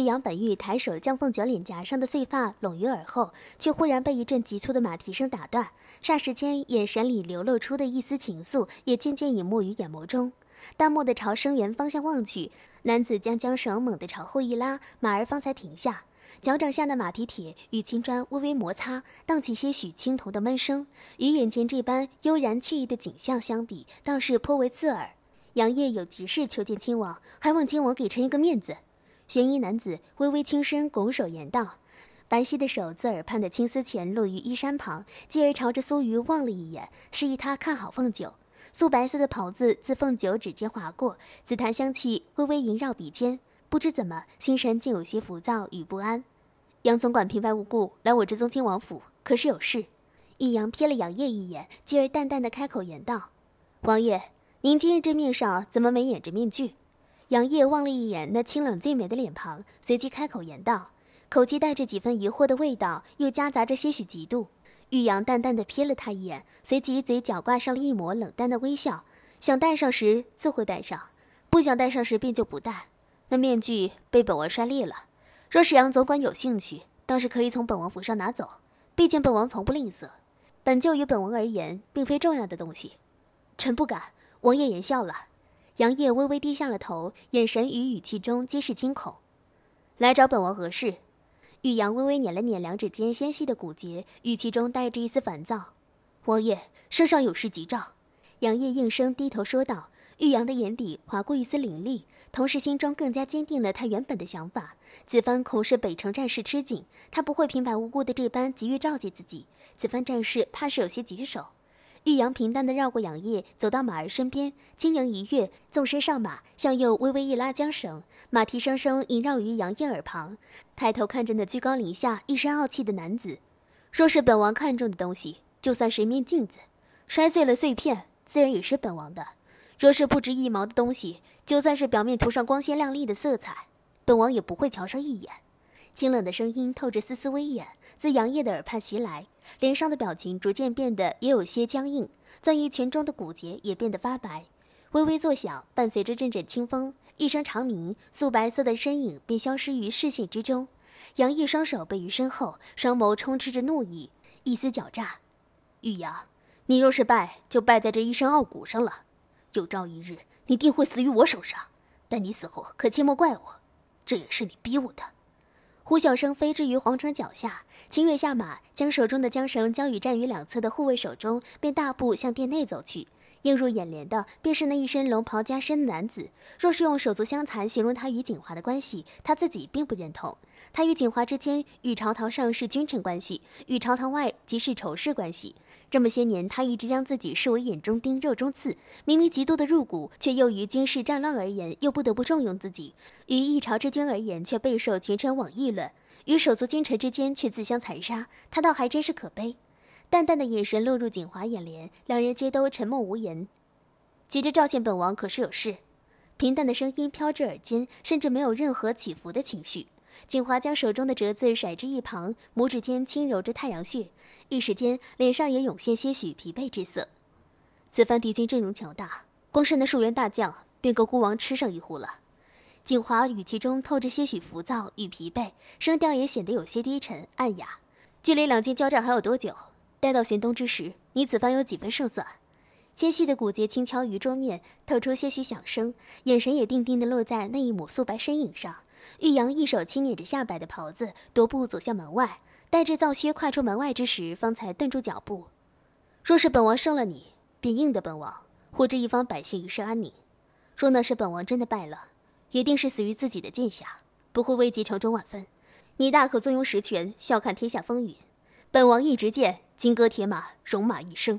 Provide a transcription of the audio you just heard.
玉阳本欲抬手将凤九脸颊上的碎发拢于耳后，却忽然被一阵急促的马蹄声打断。霎时间，眼神里流露出的一丝情愫也渐渐隐没于眼眸中，淡漠地朝声源方向望去。男子将缰绳猛地朝后一拉，马儿方才停下。脚掌下的马蹄铁与青砖微微摩擦，荡起些许青铜的闷声。与眼前这般悠然惬意的景象相比，倒是颇为刺耳。杨业有急事求见亲王，还望亲王给臣一个面子。悬衣男子微微轻身，拱手言道：“白皙的手自耳畔的青丝前落于衣衫旁，继而朝着苏瑜望了一眼，示意他看好凤九。素白色的袍子自凤九指尖划过，紫檀香气微微萦绕鼻尖。不知怎么，心神竟有些浮躁与不安。”杨总管平白无故来我这宗亲王府，可是有事？易阳瞥了杨业一眼，继而淡淡的开口言道：“王爷，您今日这面上怎么没掩着面具？”杨烨望了一眼那清冷最美的脸庞，随即开口言道，口气带着几分疑惑的味道，又夹杂着些许嫉妒。玉阳淡淡的瞥了他一眼，随即嘴角挂上了一抹冷淡的微笑。想戴上时自会戴上，不想戴上时便就不戴。那面具被本王摔裂了，若是杨总管有兴趣，倒是可以从本王府上拿走，毕竟本王从不吝啬。本就与本王而言，并非重要的东西。臣不敢，王爷言笑了。杨业微微低下了头，眼神与语气中皆是惊恐。来找本王何事？玉阳微微捻了捻两指间纤细的骨节，语气中带着一丝烦躁。王爷，圣上有事急召。杨业应声低头说道。玉阳的眼底划过一丝凌厉，同时心中更加坚定了他原本的想法。此番恐是北城战事吃紧，他不会平白无故的这般急于召集自己。此番战事，怕是有些棘手。玉阳平淡的绕过杨业，走到马儿身边，轻盈一跃，纵身上马，向右微微一拉缰绳，马蹄声声萦绕于杨业耳旁。抬头看着那居高临下、一身傲气的男子，若是本王看中的东西，就算是一面镜子，摔碎了碎片，自然也是本王的；若是不值一毛的东西，就算是表面涂上光鲜亮丽的色彩，本王也不会瞧上一眼。清冷的声音透着丝丝威严，自杨烨的耳畔袭来，脸上的表情逐渐变得也有些僵硬，钻于裙中的骨节也变得发白，微微作响，伴随着阵阵清风，一声长鸣，素白色的身影便消失于视线之中。杨毅双手背于身后，双眸充斥着怒意，一丝狡诈。玉阳，你若是败，就败在这一身傲骨上了。有朝一日，你定会死于我手上，但你死后可切莫怪我，这也是你逼我的。呼啸声飞至于皇城脚下，秦越下马，将手中的缰绳交与站于两侧的护卫手中，便大步向殿内走去。映入眼帘的便是那一身龙袍加身的男子。若是用手足相残形容他与景华的关系，他自己并不认同。他与景华之间，与朝堂上是君臣关系，与朝堂外即是仇视关系。这么些年，他一直将自己视为眼中钉、肉中刺，明明极度的入骨，却又于军事战乱而言又不得不重用自己；于一朝之君而言，却备受群臣网议论；与手足君臣之间却自相残杀，他倒还真是可悲。淡淡的眼神落入锦华眼帘，两人皆都沉默无言。急着召见本王，可是有事？平淡的声音飘至耳间，甚至没有任何起伏的情绪。锦华将手中的折子甩之一旁，拇指间轻揉着太阳穴，一时间脸上也涌现些许疲惫之色。此番敌军阵容强大，光是那数员大将便够孤王吃上一壶了。锦华语气中透着些许浮躁与疲惫，声调也显得有些低沉暗哑。距离两军交战还有多久？待到玄冬之时，你此番有几分胜算？纤细的骨节轻敲于桌面，透出些许响声，眼神也定定地落在那一抹素白身影上。玉阳一手轻捻着下摆的袍子，踱步走向门外。带着皂靴跨出门外之时，方才顿住脚步。若是本王胜了你，便应得本王护着一方百姓一世安宁；若那是本王真的败了，一定是死于自己的剑下，不会危及城中万分。你大可坐拥实权，笑看天下风云。本王一直见金戈铁马，戎马一生。